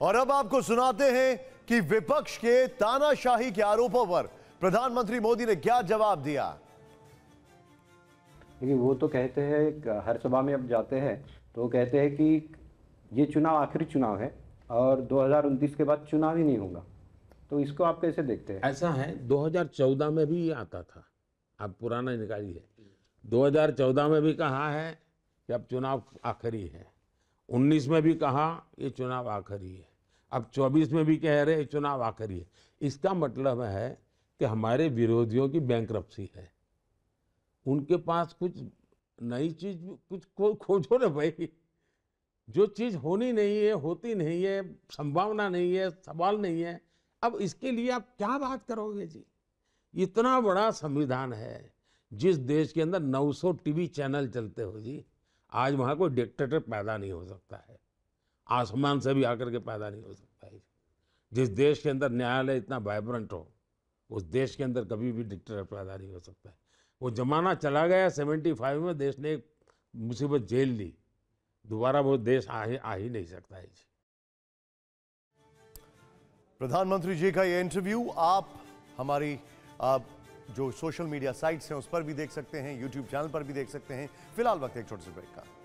और अब आपको सुनाते हैं कि विपक्ष के तानाशाही के आरोपों पर प्रधानमंत्री मोदी ने क्या जवाब दिया देखिए वो तो कहते हैं हर सभा में अब जाते हैं तो कहते हैं कि ये चुनाव आखिरी चुनाव है और 2029 के बाद चुनाव ही नहीं होगा तो इसको आप कैसे देखते हैं ऐसा है 2014 में भी ये आता था अब पुराना निकालिए 2014 में भी कहा है कि अब चुनाव आखिरी है 19 में भी कहा ये चुनाव आखिरी है अब 24 में भी कह रहे चुनाव आखिरी है इसका मतलब है कि हमारे विरोधियों की बैंक है उनके पास कुछ नई चीज कुछ को खोजो ना भाई जो चीज़ होनी नहीं है होती नहीं है संभावना नहीं है सवाल नहीं है अब इसके लिए आप क्या बात करोगे जी इतना बड़ा संविधान है जिस देश के अंदर 900 टीवी चैनल चलते हो जी आज वहाँ कोई डिक्टेटर पैदा नहीं हो सकता है आसमान से भी आकर के पैदा नहीं हो सकता है जिस देश के अंदर न्यायालय इतना वाइब्रेंट हो उस देश के अंदर कभी भी डिक्टेटर पैदा नहीं हो सकता है वो ज़माना चला गया सेवेंटी फाइव में देश ने एक मुसीबत झेल ली दोबारा वो देश आ ही आ ही नहीं सकता है प्रधानमंत्री जी का ये इंटरव्यू आप हमारी आप जो सोशल मीडिया साइट्स हैं उस पर भी देख सकते हैं यूट्यूब चैनल पर भी देख सकते हैं फिलहाल वक्त एक छोटे से ब्रेक का